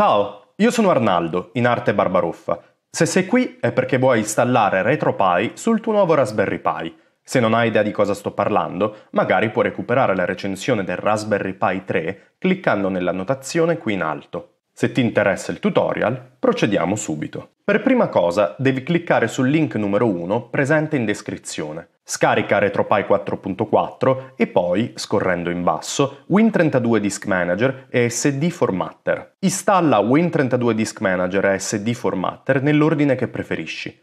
Ciao, io sono Arnaldo, in arte Barbaruffa. Se sei qui è perché vuoi installare RetroPie sul tuo nuovo Raspberry Pi. Se non hai idea di cosa sto parlando, magari puoi recuperare la recensione del Raspberry Pi 3 cliccando nella notazione qui in alto. Se ti interessa il tutorial, procediamo subito. Per prima cosa devi cliccare sul link numero 1 presente in descrizione. Scarica RetroPie 4.4 e poi, scorrendo in basso, Win32 Disk Manager e SD Formatter. Installa Win32 Disk Manager e SD Formatter nell'ordine che preferisci.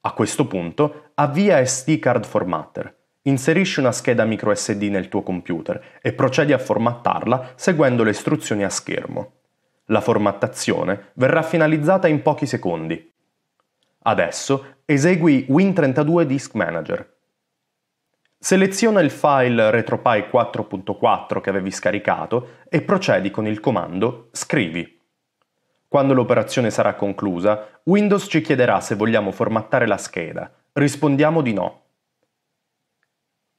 A questo punto, avvia SD Card Formatter. Inserisci una scheda microSD nel tuo computer e procedi a formattarla seguendo le istruzioni a schermo. La formattazione verrà finalizzata in pochi secondi. Adesso esegui Win32 Disk Manager Seleziona il file retropie 4.4 che avevi scaricato e procedi con il comando scrivi. Quando l'operazione sarà conclusa, Windows ci chiederà se vogliamo formattare la scheda. Rispondiamo di no.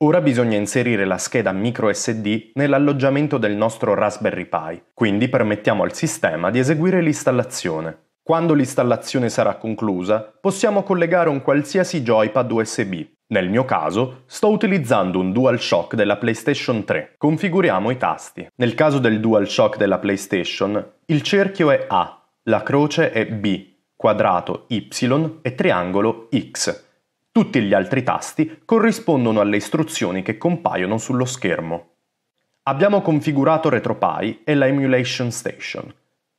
Ora bisogna inserire la scheda microSD nell'alloggiamento del nostro Raspberry Pi, quindi permettiamo al sistema di eseguire l'installazione. Quando l'installazione sarà conclusa, possiamo collegare un qualsiasi joypad USB. Nel mio caso sto utilizzando un DualShock della PlayStation 3. Configuriamo i tasti. Nel caso del DualShock della PlayStation, il cerchio è A, la croce è B, quadrato Y e triangolo X. Tutti gli altri tasti corrispondono alle istruzioni che compaiono sullo schermo. Abbiamo configurato RetroPie e la Emulation Station.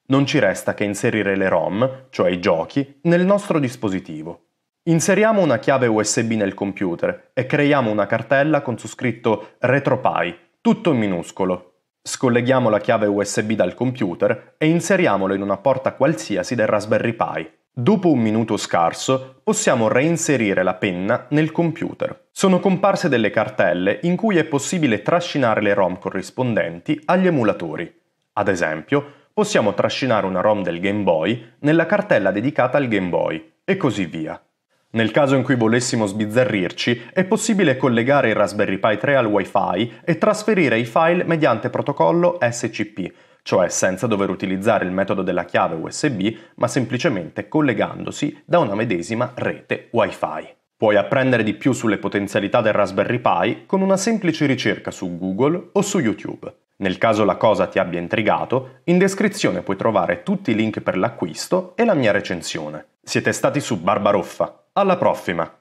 Non ci resta che inserire le ROM, cioè i giochi, nel nostro dispositivo. Inseriamo una chiave USB nel computer e creiamo una cartella con su scritto RetroPie, tutto in minuscolo. Scolleghiamo la chiave USB dal computer e inseriamolo in una porta qualsiasi del Raspberry Pi. Dopo un minuto scarso possiamo reinserire la penna nel computer. Sono comparse delle cartelle in cui è possibile trascinare le ROM corrispondenti agli emulatori. Ad esempio, possiamo trascinare una ROM del Game Boy nella cartella dedicata al Game Boy, e così via. Nel caso in cui volessimo sbizzarrirci, è possibile collegare il Raspberry Pi 3 al Wi-Fi e trasferire i file mediante protocollo SCP, cioè senza dover utilizzare il metodo della chiave USB, ma semplicemente collegandosi da una medesima rete Wi-Fi. Puoi apprendere di più sulle potenzialità del Raspberry Pi con una semplice ricerca su Google o su YouTube. Nel caso la cosa ti abbia intrigato, in descrizione puoi trovare tutti i link per l'acquisto e la mia recensione. Siete stati su Barbaroffa. Alla prossima!